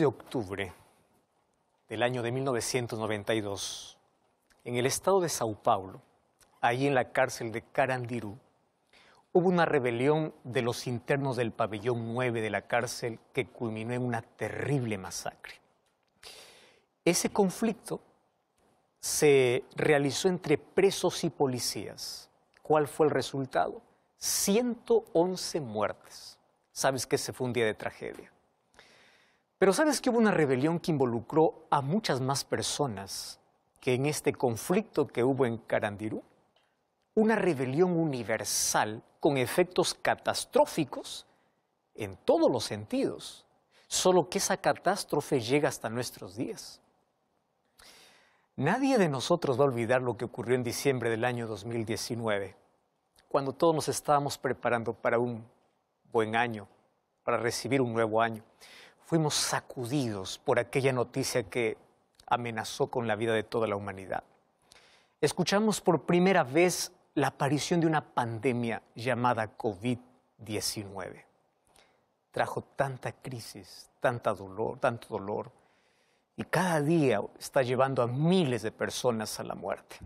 de octubre del año de 1992, en el estado de Sao Paulo, ahí en la cárcel de Carandirú, hubo una rebelión de los internos del pabellón 9 de la cárcel que culminó en una terrible masacre. Ese conflicto se realizó entre presos y policías. ¿Cuál fue el resultado? 111 muertes. Sabes que ese fue un día de tragedia. Pero sabes que hubo una rebelión que involucró a muchas más personas que en este conflicto que hubo en Carandirú. Una rebelión universal con efectos catastróficos en todos los sentidos, solo que esa catástrofe llega hasta nuestros días. Nadie de nosotros va a olvidar lo que ocurrió en diciembre del año 2019, cuando todos nos estábamos preparando para un buen año, para recibir un nuevo año fuimos sacudidos por aquella noticia que amenazó con la vida de toda la humanidad. Escuchamos por primera vez la aparición de una pandemia llamada COVID-19. Trajo tanta crisis, tanta dolor, tanto dolor, y cada día está llevando a miles de personas a la muerte.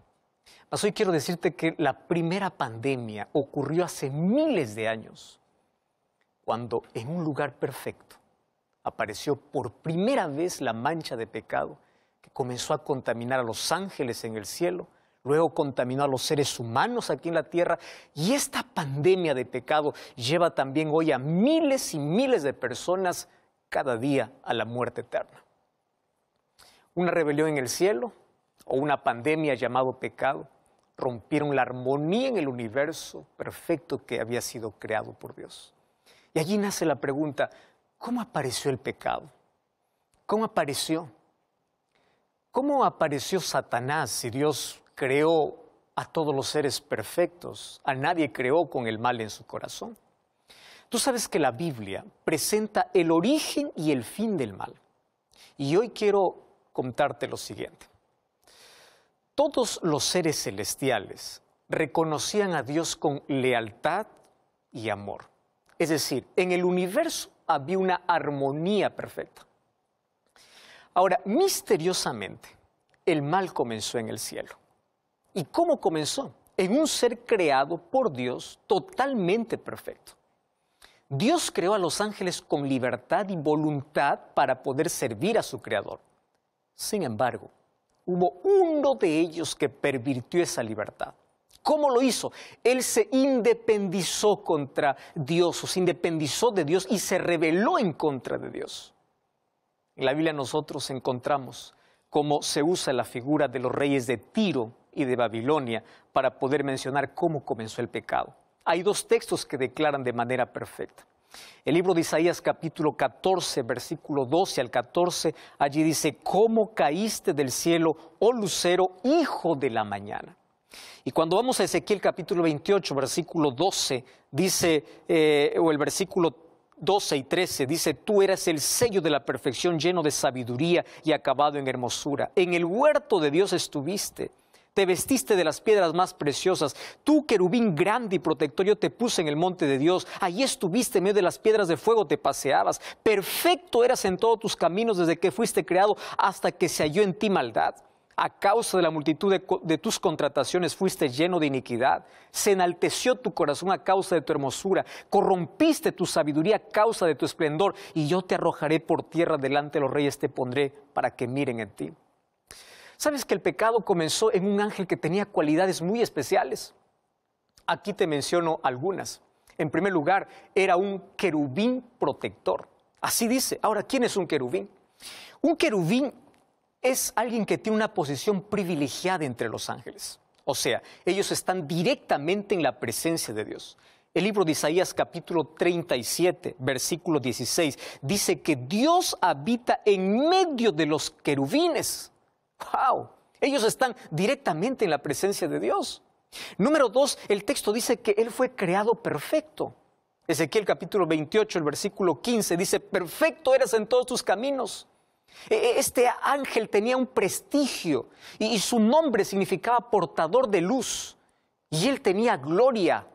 Mas hoy quiero decirte que la primera pandemia ocurrió hace miles de años, cuando en un lugar perfecto, apareció por primera vez la mancha de pecado que comenzó a contaminar a los ángeles en el cielo, luego contaminó a los seres humanos aquí en la tierra y esta pandemia de pecado lleva también hoy a miles y miles de personas cada día a la muerte eterna. Una rebelión en el cielo o una pandemia llamado pecado rompieron la armonía en el universo perfecto que había sido creado por Dios. Y allí nace la pregunta, ¿Cómo apareció el pecado? ¿Cómo apareció? ¿Cómo apareció Satanás si Dios creó a todos los seres perfectos? A nadie creó con el mal en su corazón. Tú sabes que la Biblia presenta el origen y el fin del mal. Y hoy quiero contarte lo siguiente. Todos los seres celestiales reconocían a Dios con lealtad y amor. Es decir, en el universo había una armonía perfecta. Ahora, misteriosamente, el mal comenzó en el cielo. ¿Y cómo comenzó? En un ser creado por Dios totalmente perfecto. Dios creó a los ángeles con libertad y voluntad para poder servir a su creador. Sin embargo, hubo uno de ellos que pervirtió esa libertad. ¿Cómo lo hizo? Él se independizó contra Dios, o se independizó de Dios y se rebeló en contra de Dios. En la Biblia nosotros encontramos cómo se usa la figura de los reyes de Tiro y de Babilonia para poder mencionar cómo comenzó el pecado. Hay dos textos que declaran de manera perfecta. El libro de Isaías capítulo 14, versículo 12 al 14, allí dice, ¿cómo caíste del cielo, oh lucero, hijo de la mañana? Y cuando vamos a Ezequiel capítulo 28, versículo 12, dice, eh, o el versículo 12 y 13 dice, tú eras el sello de la perfección lleno de sabiduría y acabado en hermosura. En el huerto de Dios estuviste. Te vestiste de las piedras más preciosas. Tú, querubín grande y protector, yo te puse en el monte de Dios. Allí estuviste en medio de las piedras de fuego, te paseabas. Perfecto eras en todos tus caminos desde que fuiste creado hasta que se halló en ti maldad. A causa de la multitud de, tus contrataciones fuiste lleno de iniquidad. Se enalteció tu corazón a causa de tu hermosura. Corrompiste tu sabiduría a causa de tu esplendor. Y yo te arrojaré por tierra delante de los reyes, te pondré para que miren en ti. ¿Sabes que el pecado comenzó en un ángel que tenía cualidades muy especiales? Aquí te menciono algunas. En primer lugar, era un querubín protector. Así dice. Ahora, ¿quién es un querubín? Un querubín es alguien que tiene una posición privilegiada entre los ángeles. O sea, ellos están directamente en la presencia de Dios. El libro de Isaías capítulo 37, versículo 16, dice que Dios habita en medio de los querubines. ¡Wow! Ellos están directamente en la presencia de Dios. Número dos, el texto dice que Él fue creado perfecto. Ezequiel capítulo 28, el versículo 15 dice, perfecto eres en todos tus caminos e, e, este ángel tenía un prestigio y, su nombre significaba portador de luz. Y él tenía gloria.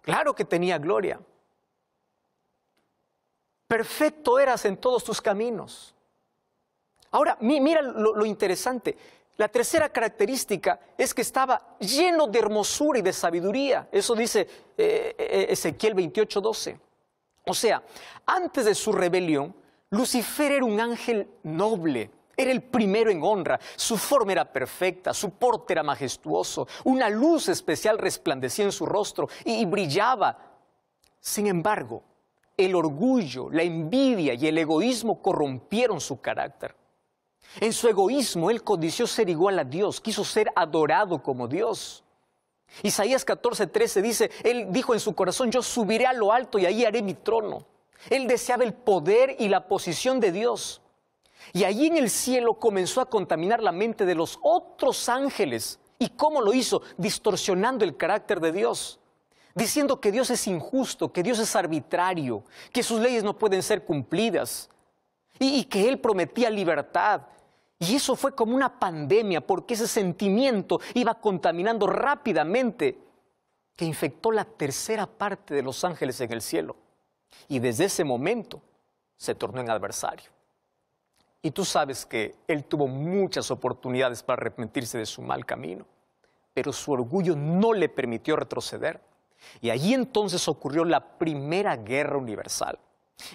Claro que tenía gloria. Perfecto eras en todos tus caminos. Ahora, mira lo, interesante. La tercera característica es que estaba lleno de hermosura y de sabiduría. Eso dice eh, eh, Ezequiel Ezequiel 28:12. O sea, antes de su rebelión, Lucifer era un ángel noble, era el primero en honra, su forma era perfecta, su porte era majestuoso, una luz especial resplandecía en su rostro y, brillaba. Sin embargo, el orgullo, la envidia y el egoísmo corrompieron su carácter. En su egoísmo, él codició ser igual a Dios, quiso ser adorado como Dios. Isaías 14:13 dice, él dijo en su corazón, yo subiré a lo alto y ahí haré mi trono. Él deseaba el poder y la posición de Dios. Y allí en el cielo comenzó a contaminar la mente de los otros ángeles. ¿Y cómo lo hizo? Distorsionando el carácter de Dios. Diciendo que Dios es injusto, que Dios es arbitrario, que sus leyes no pueden ser cumplidas. Y, y que Él prometía libertad. Y eso fue como una pandemia, porque ese sentimiento iba contaminando rápidamente, que infectó la tercera parte de los ángeles en el cielo. Y desde ese momento se tornó en adversario. Y tú sabes que él tuvo muchas oportunidades para arrepentirse de su mal camino, pero su orgullo no le permitió retroceder. Y allí entonces ocurrió la primera guerra universal.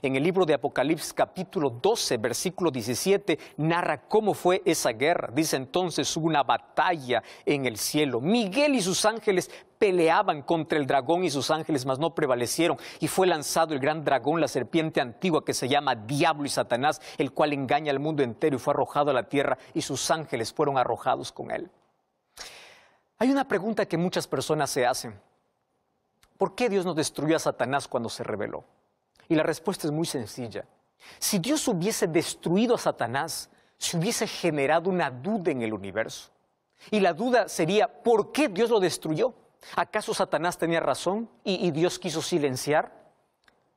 En el libro de Apocalipsis capítulo 12, versículo 17, narra cómo fue esa guerra. Dice entonces hubo una batalla en el cielo. Miguel y sus ángeles peleaban contra el dragón y sus ángeles, mas no prevalecieron. Y fue lanzado el gran dragón, la serpiente antigua que se llama Diablo y Satanás, el cual engaña al mundo entero y fue arrojado a la tierra y sus ángeles fueron arrojados con él. Hay una pregunta que muchas personas se hacen. ¿Por qué Dios no destruyó a Satanás cuando se rebeló? Y la respuesta es muy sencilla. Si Dios hubiese destruido a Satanás, se hubiese generado una duda en el universo. Y la duda sería, ¿por qué Dios lo destruyó? ¿Acaso Satanás tenía razón y, y Dios quiso silenciar?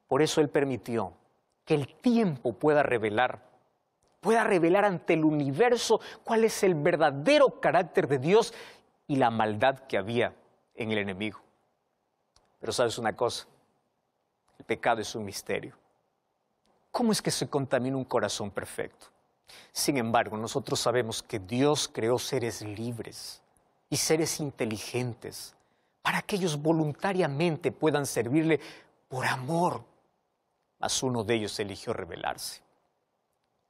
Por eso Él permitió que el tiempo pueda revelar, pueda revelar ante el universo cuál es el verdadero carácter de Dios y la maldad que había en el enemigo. Pero sabes una cosa, pecado es un misterio. ¿Cómo es que se contamina un corazón perfecto? Sin embargo, nosotros sabemos que Dios creó seres libres y seres inteligentes para que ellos voluntariamente puedan servirle por amor. Mas uno de ellos eligió rebelarse.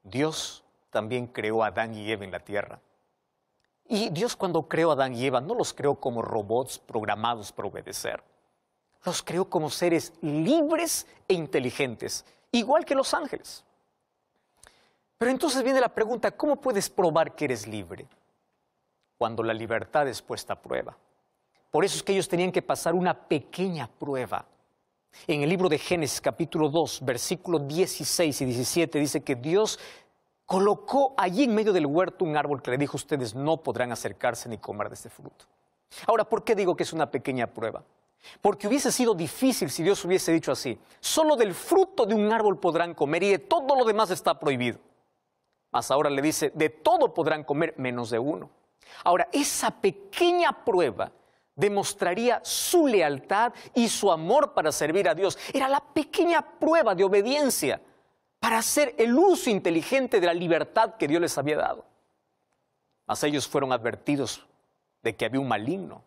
Dios también creó a Adán y Eva en la tierra. Y Dios cuando creó a Adán y Eva no los creó como robots programados para obedecer los creó como seres libres e inteligentes, igual que los ángeles. Pero entonces viene la pregunta, ¿cómo puedes probar que eres libre? Cuando la libertad es puesta a prueba. Por eso es que ellos tenían que pasar una pequeña prueba. En el libro de Génesis capítulo 2, versículos 16 y 17 dice que Dios colocó allí en medio del huerto un árbol que le dijo ustedes no podrán acercarse ni comer de este fruto. Ahora, ¿por qué digo que es una pequeña prueba? Porque hubiese sido difícil si Dios hubiese dicho así, solo del fruto de un árbol podrán comer y de todo lo demás está prohibido. Mas ahora le dice, de todo podrán comer menos de uno. Ahora, esa pequeña prueba demostraría su lealtad y su amor para servir a Dios. Era la pequeña prueba de obediencia para hacer el uso inteligente de la libertad que Dios les había dado. Mas ellos fueron advertidos de que había un maligno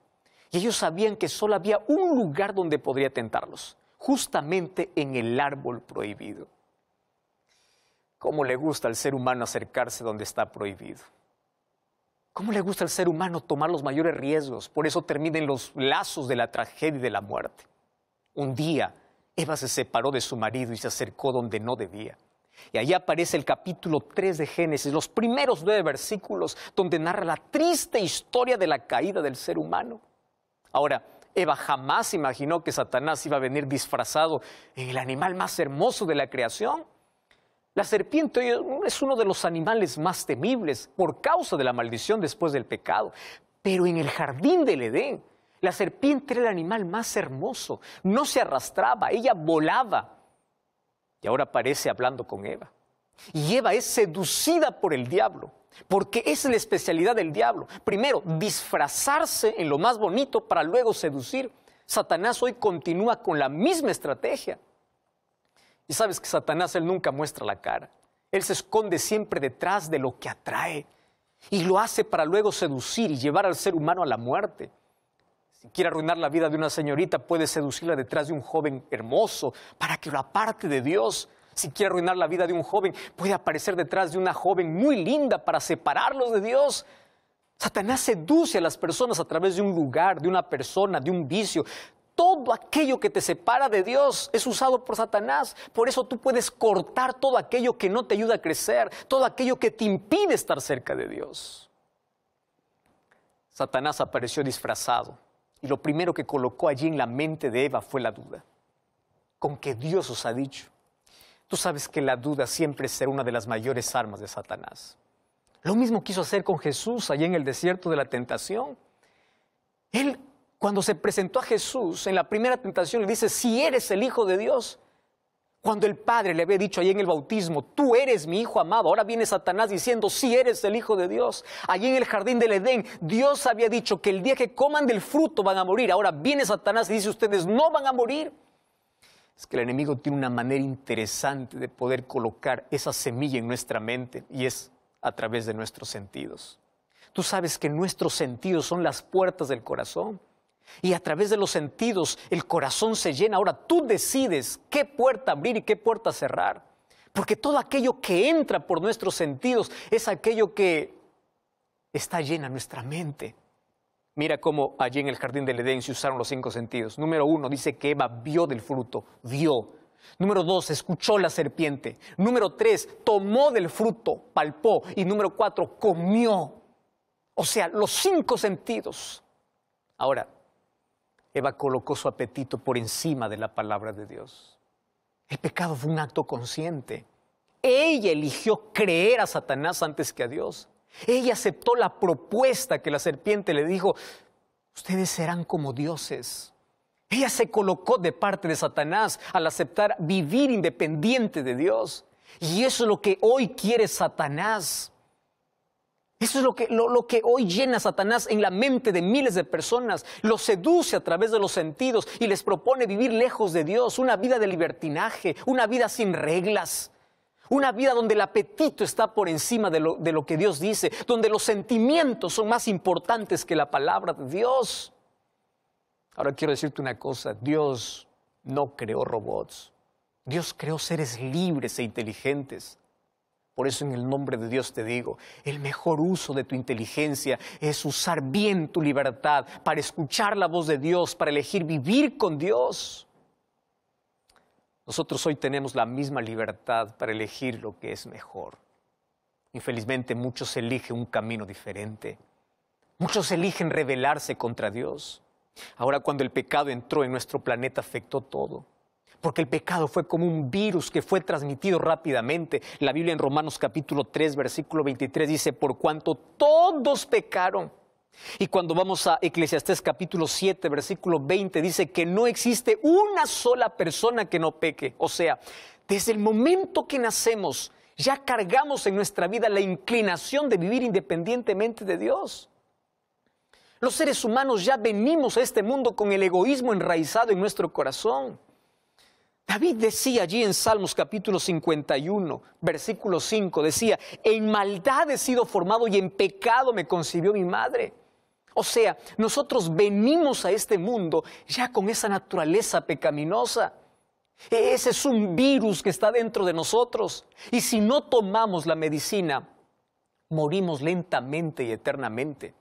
y ellos sabían que solo había un lugar donde podría tentarlos, justamente en el árbol prohibido. ¿Cómo le gusta al ser humano acercarse donde está prohibido? ¿Cómo le gusta al ser humano tomar los mayores riesgos? Por eso terminan los lazos de la tragedia y de la muerte. Un día, Eva se separó de su marido y se acercó donde no debía. Y ahí aparece el capítulo 3 de Génesis, los primeros nueve versículos, donde narra la triste historia de la caída del ser humano. Ahora, Eva jamás imaginó que Satanás iba a venir disfrazado en el animal más hermoso de la creación. La serpiente es uno de los animales más temibles por causa de la maldición después del pecado. Pero en el jardín del Edén, la serpiente era el animal más hermoso. No se arrastraba, ella volaba. Y ahora aparece hablando con Eva. Y Eva es seducida por el diablo porque es la especialidad del diablo. Primero, disfrazarse en lo más bonito para luego seducir. Satanás hoy continúa con la misma estrategia. Y sabes que Satanás, él nunca muestra la cara. Él se esconde siempre detrás de lo que atrae. Y lo hace para luego seducir y llevar al ser humano a la muerte. Si quiere arruinar la vida de una señorita, puede seducirla detrás de un joven hermoso para que lo aparte de Dios si quiere arruinar la vida de un joven, puede aparecer detrás de una joven muy linda para separarlos de Dios. Satanás seduce a las personas a través de un lugar, de una persona, de un vicio. Todo aquello que te separa de Dios es usado por Satanás. Por eso tú puedes cortar todo aquello que no te ayuda a crecer, todo aquello que te impide estar cerca de Dios. Satanás apareció disfrazado y lo primero que colocó allí en la mente de Eva fue la duda. ¿Con que Dios os ha dicho? Tú sabes que la duda siempre será una de las mayores armas de Satanás. Lo mismo quiso hacer con Jesús allí en el desierto de la tentación. Él, cuando se presentó a Jesús en la primera tentación, le dice, si eres el Hijo de Dios, cuando el Padre le había dicho allí en el bautismo, tú eres mi Hijo amado, ahora viene Satanás diciendo, si eres el Hijo de Dios. Allí en el jardín del Edén, Dios había dicho que el día que coman del fruto van a morir. Ahora viene Satanás y dice, ustedes no van a morir es que el enemigo tiene una manera interesante de poder colocar esa semilla en nuestra mente y es a través de nuestros sentidos. Tú sabes que nuestros sentidos son las puertas del corazón y a través de los sentidos el corazón se llena. Ahora tú decides qué puerta abrir y qué puerta cerrar. Porque todo aquello que entra por nuestros sentidos es aquello que está llena nuestra mente. Mira cómo allí en el jardín del Edén se usaron los cinco sentidos. Número uno, dice que Eva vio del fruto, vio. Número dos, escuchó la serpiente. Número tres, tomó del fruto, palpó. Y número cuatro, comió. O sea, los cinco sentidos. Ahora, Eva colocó su apetito por encima de la palabra de Dios. El pecado fue un acto consciente. Ella eligió creer a Satanás antes que a Dios. Ella aceptó la propuesta que la serpiente le dijo, ustedes serán como dioses. Ella se colocó de parte de Satanás al aceptar vivir independiente de Dios. Y eso es lo que hoy quiere Satanás. Eso es lo que, lo, que hoy llena Satanás en la mente de miles de personas. lo seduce a través de los sentidos y les propone vivir lejos de Dios, una vida de libertinaje, una vida sin reglas. Una vida donde el apetito está por encima de lo, de que Dios dice, donde los sentimientos son más importantes que la palabra de Dios. Ahora quiero decirte una cosa, Dios no creó robots, Dios creó seres libres e inteligentes. Por eso en el nombre de Dios te digo, el mejor uso de tu inteligencia es usar bien tu libertad para escuchar la voz de Dios, para elegir vivir con Dios. Nosotros hoy tenemos la misma libertad para elegir lo que es mejor. Infelizmente muchos eligen un camino diferente. Muchos eligen rebelarse contra Dios. Ahora cuando el pecado entró en nuestro planeta afectó todo. Porque el pecado fue como un virus que fue transmitido rápidamente. La Biblia en Romanos capítulo 3, versículo 23 dice, por cuanto todos pecaron y cuando vamos a Eclesiastés capítulo 7, versículo 20, dice que no existe una sola persona que no peque. O sea, desde el momento que nacemos, ya cargamos en nuestra vida la inclinación de vivir independientemente de Dios. Los seres humanos ya venimos a este mundo con el egoísmo enraizado en nuestro corazón. David decía allí en Salmos capítulo 51, versículo 5, decía, en maldad he sido formado y en pecado me concibió mi madre. O sea, nosotros venimos a este mundo ya con esa naturaleza pecaminosa. E-, ese es un virus que está dentro de nosotros. Y si no tomamos la medicina, morimos lentamente y eternamente.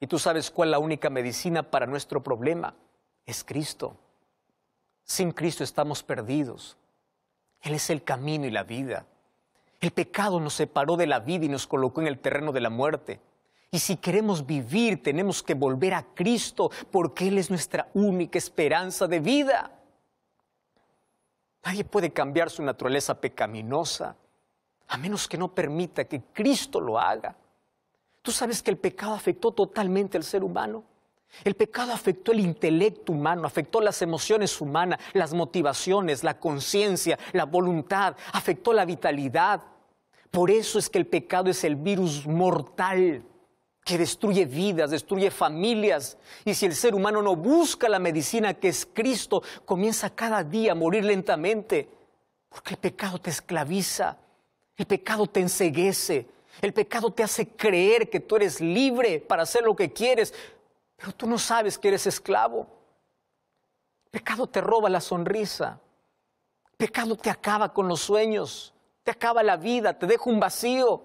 Y tú sabes cuál es la única medicina para nuestro problema. Es Cristo. Sin Cristo estamos perdidos. Él es el camino y la vida. El pecado nos separó de la vida y nos colocó en el terreno de la muerte. Y si queremos vivir, tenemos que volver a Cristo, porque Él es nuestra única esperanza de vida. Nadie puede cambiar su naturaleza pecaminosa, a menos que no permita que Cristo lo haga. Tú sabes que el pecado afectó totalmente al ser humano. El pecado afectó el intelecto humano, afectó las emociones humanas, las motivaciones, la conciencia, la voluntad, afectó la vitalidad. Por eso es que el pecado es el virus mortal que destruye vidas, destruye familias. Y si el ser humano no busca la medicina que es Cristo, comienza cada día a morir lentamente, porque el pecado te esclaviza, el pecado te enseguece, el pecado te hace creer que tú eres libre para hacer lo que quieres, pero tú no sabes que eres esclavo. El pecado te roba la sonrisa, el pecado te acaba con los sueños, te acaba la vida, te deja un vacío.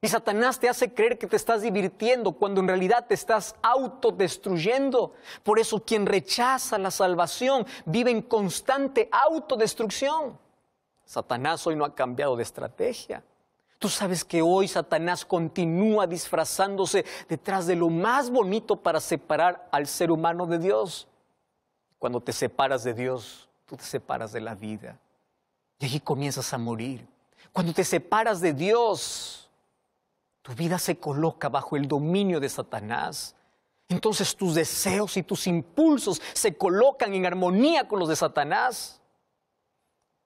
Y Satanás te hace creer que te estás divirtiendo cuando en realidad te estás autodestruyendo. Por eso quien rechaza la salvación vive en constante autodestrucción. Satanás hoy no ha cambiado de estrategia. Tú sabes que hoy Satanás continúa disfrazándose detrás de lo más bonito para separar al ser humano de Dios. Cuando te separas de Dios, tú te separas de la vida. Y allí comienzas a morir. Cuando te separas de Dios, tu vida se coloca bajo el dominio de Satanás. Entonces tus deseos y tus impulsos se colocan en armonía con los de Satanás.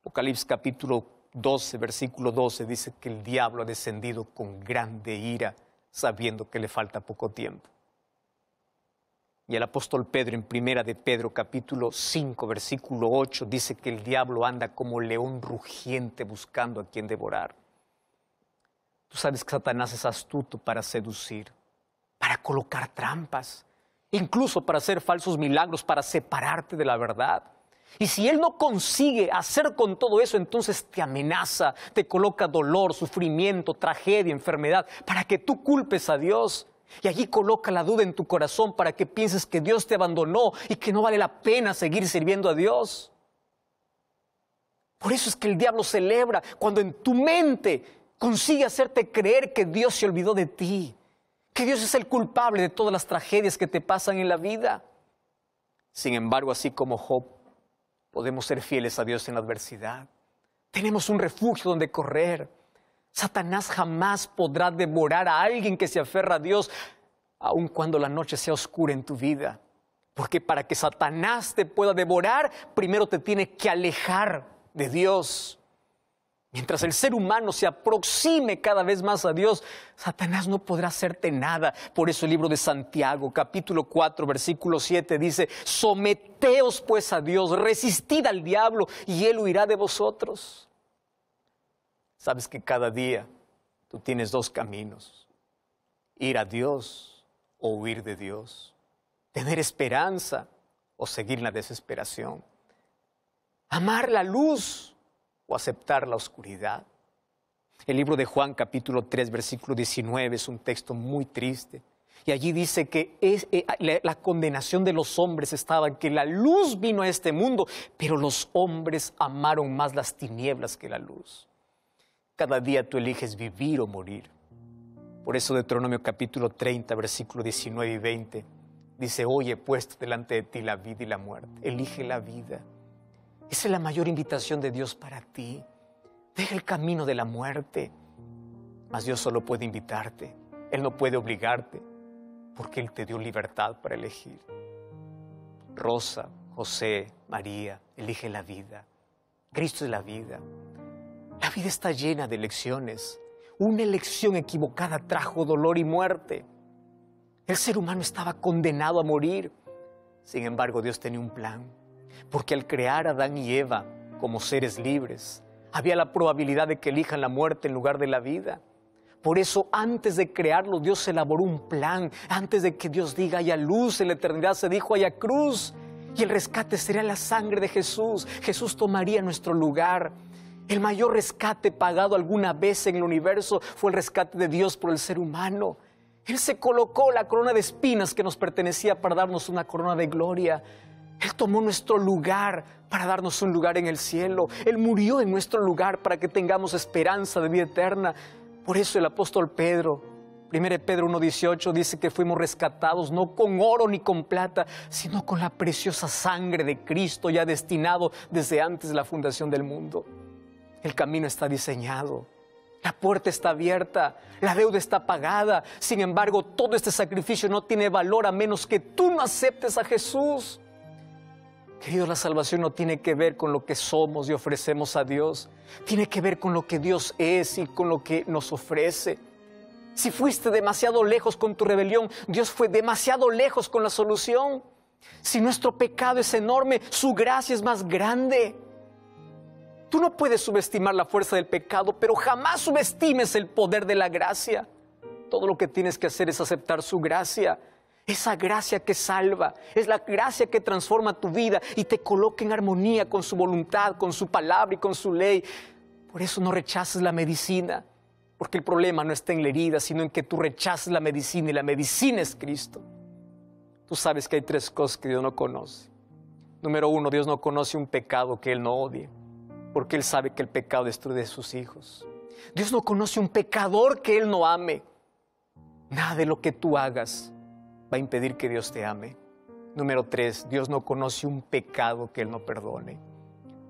Apocalipsis capítulo 12, versículo 12 dice que el diablo ha descendido con grande ira, sabiendo que le falta poco tiempo. Y el apóstol Pedro en primera de Pedro capítulo 5, versículo 8 dice que el diablo anda como león rugiente buscando a quien devorar. Tú sabes que Satanás es astuto para seducir, para colocar trampas, incluso para hacer falsos milagros, para separarte de la verdad. Y si Él no consigue hacer con todo eso, entonces te amenaza, te coloca dolor, sufrimiento, tragedia, enfermedad, para que tú culpes a Dios. Y allí coloca la duda en tu corazón para que pienses que Dios te abandonó y que no vale la pena seguir sirviendo a Dios. Por eso es que el diablo celebra cuando en tu mente consigue hacerte creer que Dios se olvidó de ti, que Dios es el culpable de todas las tragedias que te pasan en la vida. Sin embargo, así como Job, podemos ser fieles a Dios en la adversidad. Tenemos un refugio donde correr. Satanás jamás podrá devorar a alguien que se aferra a Dios, aun cuando la noche sea oscura en tu vida. Porque para que Satanás te pueda devorar, primero te tiene que alejar de Dios. Mientras el ser humano se aproxime cada vez más a Dios, Satanás no podrá hacerte nada. Por eso el libro de Santiago, capítulo 4, versículo 7 dice, someteos pues a Dios, resistid al diablo y él huirá de vosotros. Sabes que cada día tú tienes dos caminos, ir a Dios o huir de Dios, tener esperanza o seguir la desesperación, amar la luz aceptar la oscuridad. El libro de Juan capítulo 3 versículo 19 es un texto muy triste. Y allí dice que es, eh, la, condenación de los hombres estaba que la luz vino a este mundo, pero los hombres amaron más las tinieblas que la luz. Cada día tú eliges vivir o morir. Por eso Deuteronomio capítulo 30, versículo 19 y 20 dice, oye, puesto delante de ti la vida y la muerte, elige la vida esa es la mayor invitación de Dios para ti. Deja el camino de la muerte. Mas Dios solo puede invitarte. Él no puede obligarte porque Él te dio libertad para elegir. Rosa, José, María, elige la vida. Cristo es la vida. La vida está llena de elecciones. Una elección equivocada trajo dolor y muerte. El ser humano estaba condenado a morir. Sin embargo, Dios tenía un plan porque al crear a Adán y Eva como seres libres, había la probabilidad de que elijan la muerte en lugar de la vida. Por eso antes de crearlo Dios elaboró un plan. Antes de que Dios diga haya luz en la eternidad, se dijo haya cruz. Y el rescate sería la sangre de Jesús. Jesús tomaría nuestro lugar. El mayor rescate pagado alguna vez en el universo fue el rescate de Dios por el ser humano. Él se colocó la corona de espinas que nos pertenecía para darnos una corona de gloria. Él tomó nuestro lugar para darnos un lugar en el cielo. Él murió en nuestro lugar para que tengamos esperanza de vida eterna. Por eso el apóstol Pedro, 1 Pedro 1.18, dice que fuimos rescatados no con oro ni con plata, sino con la preciosa sangre de Cristo ya destinado desde antes de la fundación del mundo. El camino está diseñado. La puerta está abierta, la deuda está pagada. Sin embargo, todo este sacrificio no tiene valor a menos que tú no aceptes a Jesús. Queridos, la salvación no tiene que ver con lo que somos y ofrecemos a Dios, tiene que ver con lo que Dios es y con lo que nos ofrece. Si fuiste demasiado lejos con tu rebelión, Dios fue demasiado lejos con la solución. Si nuestro pecado es enorme, su gracia es más grande. Tú no puedes subestimar la fuerza del pecado, pero jamás subestimes el poder de la gracia. Todo lo que tienes que hacer es aceptar su gracia esa gracia que salva, es la gracia que transforma tu vida y te coloca en armonía con su voluntad, con su palabra y con su ley. Por eso no rechaces la medicina, porque el problema no está en la herida, sino en que tú rechaces la medicina y la medicina es Cristo. Tú sabes que hay tres cosas que Dios no conoce. Número uno, Dios no conoce un pecado que Él no odie, porque Él sabe que el pecado destruye a sus hijos. Dios no conoce un pecador que Él no ame. Nada de lo que tú hagas va a impedir que Dios te ame. Número tres, Dios no conoce un pecado que Él no perdone.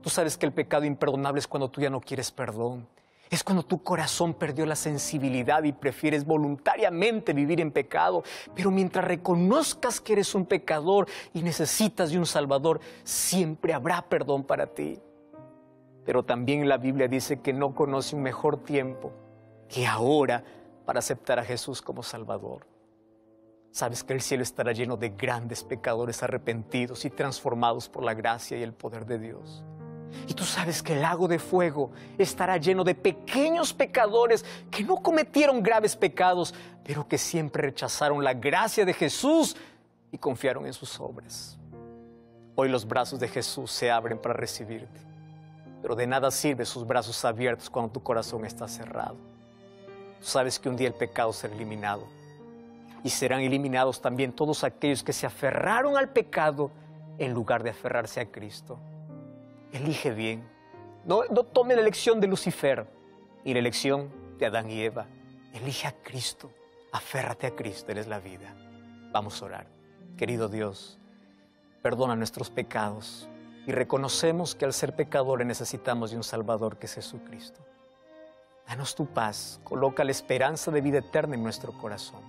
Tú sabes que el pecado imperdonable es cuando tú ya no quieres perdón. Es cuando tu corazón perdió la sensibilidad y prefieres voluntariamente vivir en pecado. Pero mientras reconozcas que eres un pecador y necesitas de un Salvador, siempre habrá perdón para ti. Pero también la Biblia dice que no conoce un mejor tiempo que ahora para aceptar a Jesús como Salvador. Sabes que el cielo estará lleno de grandes pecadores arrepentidos y transformados por la gracia y el poder de Dios. Y tú sabes que el lago de fuego estará lleno de pequeños pecadores que no cometieron graves pecados, pero que siempre rechazaron la gracia de Jesús y confiaron en sus obras. Hoy los brazos de Jesús se abren para recibirte, pero de nada sirve sus brazos abiertos cuando tu corazón está cerrado. sabes que un día el pecado será eliminado y serán eliminados también todos aquellos que se aferraron al pecado en lugar de aferrarse a Cristo. Elige bien. No, tome la elección de Lucifer y la elección de Adán y Eva. Elige a Cristo. Aférrate a Cristo, es la vida. Vamos a orar. Querido Dios, perdona nuestros pecados y reconocemos que al ser pecadores necesitamos de un Salvador que es Jesucristo. Danos tu paz, coloca la esperanza de vida eterna en nuestro corazón.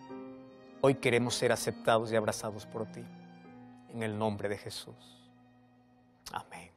Hoy queremos ser aceptados y abrazados por ti. En el nombre de Jesús. Amén.